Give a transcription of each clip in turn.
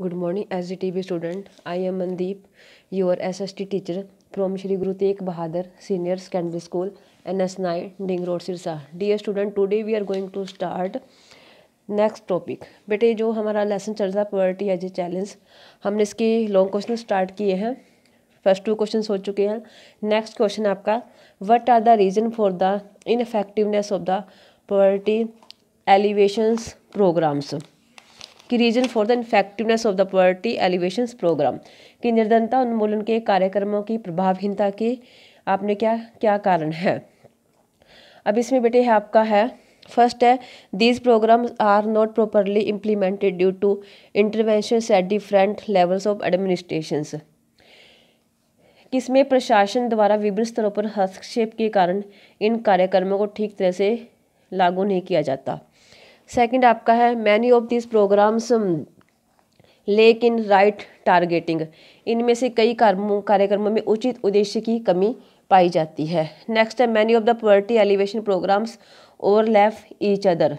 good morning S G T V student I am Mandeep your S S T teacher from Shri Guru Tegh Bahadur senior secondary school N S नाई डिंग road Sirsa डी dear student today we are going to start next topic बेटे जो हमारा lesson चल रहा है poverty as a challenge हमने इसके लॉन्ग क्वेश्चन स्टार्ट किए हैं फर्स्ट टू क्वेश्चन हो चुके हैं नेक्स्ट क्वेश्चन आपका what are the reason for the ineffectiveness of the poverty alleviations programmes की reason for the effectiveness of the poverty alleviation programme कि निर्धनता उन्मूलन के कार्यक्रमों की प्रभावहीनता के आपने क्या क्या कारण है अब इसमें बेटे है आपका है फर्स्ट है these programme are not properly implemented due to intervention at different levels of administration किसमें प्रशासन द्वारा विभिन्न स्तरों पर हस्तक्षेप के कारण इन कार्यक्रमों को ठीक तरह से लागू नहीं किया जाता सेकंड आपका है many of this programmes lack in right targeting इनमें से कई कर्मों कार्यक्रमों में उचित उद्देश्य की कमी पाई जाती है नेक्स्ट है many of the poverty alleviation programmes overlap each other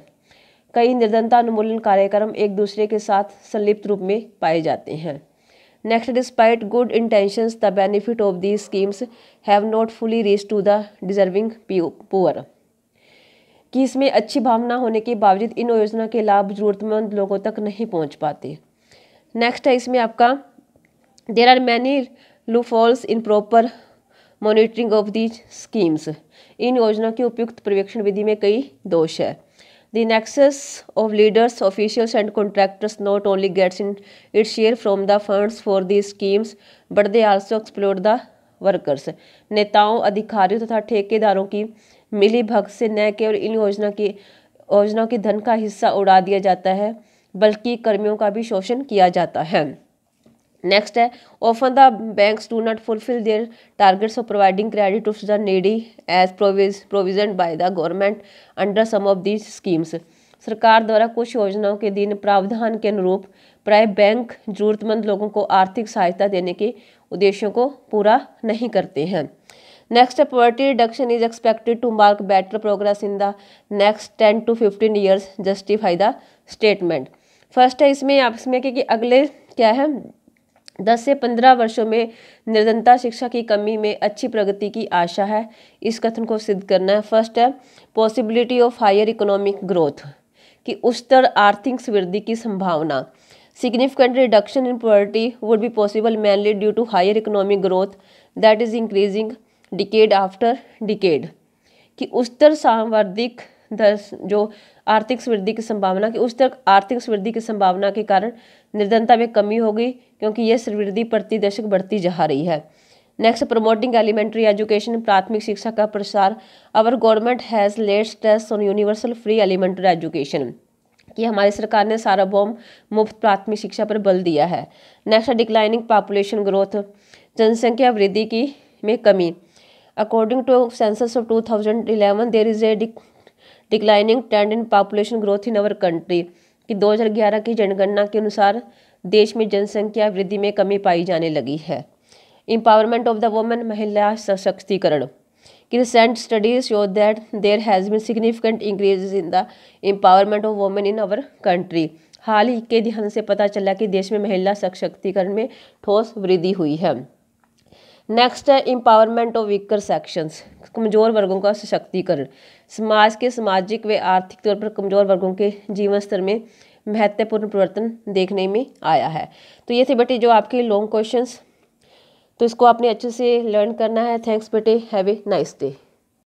कई निर्धनता अनुमूलन कार्यक्रम एक दूसरे के साथ संलिप्त रूप में पाए जाते हैं next despite good intentions the benefit of the schemes have not fully reach to the deserving poor कि इसमें अच्छी भावना होने के बावजूद इन योजना के लाभ जरूरतमंद लोगों तक नहीं पहुंच पाते नेक्स्ट है इसमें आपका there are many loopholes in proper monitoring of the schemes इन योजना की उपयुक्त पर्यवेक्षण विधि में कई दोष है the nexus of leaders officials and contractors not only gets in its share from the fund for the schemes but they also explore the workers नेताओं अधिकारियों तथा ठेकेदारों की मिली भक्त से न केवल इन योजना की योजनाओं के धन का हिस्सा उड़ा दिया जाता है बल्कि कर्मियों का भी शोषण किया जाता है नेक्स्ट है often the bank do not fulfil their targets of providing credit to the needy as provis provision by the government under some of these schemes सरकार द्वारा कुछ योजनाओं के दिन प्रावधान के अनुरूप प्राय बैंक जरूरतमंद लोगों को आर्थिक सहायता देने के उद्देश्यों को पूरा नहीं करते हैं next poverty reduction is expected to mark better progress in the next ten to fifteen years justify the statement first है इसमें आप इसमें कि अगले क्या है दस से पंद्रह वर्षों में निर्धनता शिक्षा की कमी में अच्छी प्रगति की आशा है इस कथन को सिद्ध करना है फर्स्ट है possibility of higher economic growth कि उच्चतर आर्थिक वृद्धि की संभावना significant reduction in poverty would be possible mainly due to higher economic growth that is increasing decade after decade कि तरह सांवर्धिक दर्श जो आर्थिक समृद्धि की संभावना की उस तरह आर्थिक समृद्धि की संभावना के कारण निर्धनता में कमी हो गई क्योंकि यह समृद्धि प्रति दशक बढ़ती जा रही है नेक्स्ट प्रमोटिंग एलिमेंट्री एजुकेशन प्राथमिक शिक्षा का प्रसार our government has laid stress on universal free elementary education कि हमारी सरकार ने सार्वभौम मुफ्त प्राथमिक शिक्षा पर बल दिया है नेक्स्ट डिक्लाइनिंग पॉपुलेशन ग्रोथ जनसंख्या वृद्धि की में कमी according to census of two thousand eleven there is a declining trend in population growth in our country कि 2011 की जनगणना के अनुसार देश में जनसंख्या वृद्धि में कमी पाई जाने लगी है इम्पावरमेंट ऑफ द वुमेन महिला सशक्तिकरण कि recent studies show that there has been significant increase in the empowerment of women in our country हाल ही के ध्यान से पता चला कि देश में महिला सशक्तिकरण में ठोस वृद्धि हुई है नेक्स्ट है इम्पावरमेंट ऑफ वीकर सेक्शंस कमज़ोर वर्गों का सशक्तिकरण समाज के सामाजिक व आर्थिक तौर पर कमज़ोर वर्गों के जीवन स्तर में महत्वपूर्ण परिवर्तन देखने में आया है तो ये थे बेटे जो आपके लॉन्ग क्वेश्चंस तो इसको आपने अच्छे से लर्न करना है थैंक्स बेटे हैव ए नाइस डे